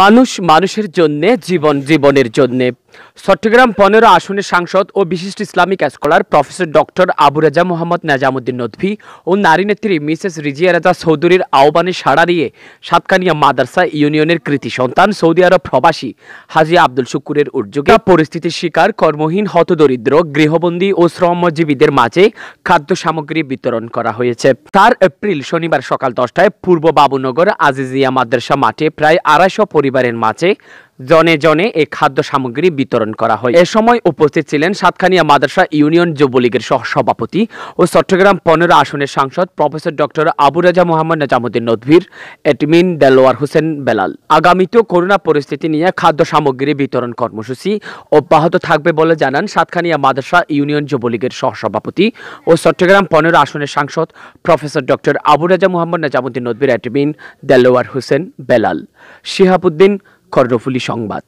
মানুষ মানুষের জন্যে জীবন জীবনের জন্যে চট্টগ্রাম পনেরো আসনের সাংসদ ও বিশিষ্ট Islamic scholar professor doctor Abu Reza Mohammad Nazamuddin Nadvi ও নারী নেত্রী মিসেস রিজিয়া রাজা চৌধুরীর আহ্বানে সাড়া দিয়ে সাতকানিয়া মাদার্সা ইউনিয়নের কৃতি সন্তান সৌদি আরব প্রবাসী হাজি আব্দুল শুকুরের উদ্যোগে পরিস্থিতির শিকার কর্মহীন হতদরিদ্র গৃহবন্দী ও শ্রমজীবীদের মাঝে খাদ্য সামগ্রী বিতরণ করা হয়েছে তার এপ্রিল শনিবার সকাল দশটায় পূর্ব বাবুনগর আজিজিয়া মাদ্রাসা মাঠে প্রায় আড়াইশো পরিবারের মাঝে জনে জনে এই খাদ্য সামগ্রী বিতরণ করা হয় এ সময় উপস্থিত ছিলেন সাতখানিয়া মাদ্রাসা ইউনিয়ন যুবলীগের সহ সভাপতি ও চট্টগ্রাম পনেরো আসনের সাংসদ প্রফেসর ডক্টর আবু রাজা মোহাম্মদ নাজামুদ্দিন নদভীর এডমিন দেলোয়ার হোসেন বেলাল আগামীতেও করোনা পরিস্থিতি নিয়ে খাদ্য সামগ্রী বিতরণ কর্মসূচি অব্যাহত থাকবে বলে জানান সাতখানিয়া মাদ্রাসা ইউনিয়ন যুবলীগের সহ সভাপতি ও চট্টগ্রাম পনেরো আসনের সাংসদ প্রফেসর ডক্টর আবু রাজা মোহাম্মদ নাজামুদ্দিন নদভীর এডমিন দেলোয়ার হোসেন বেলাল শিহাবুদ্দিন কর্ণফুলী সংবাদ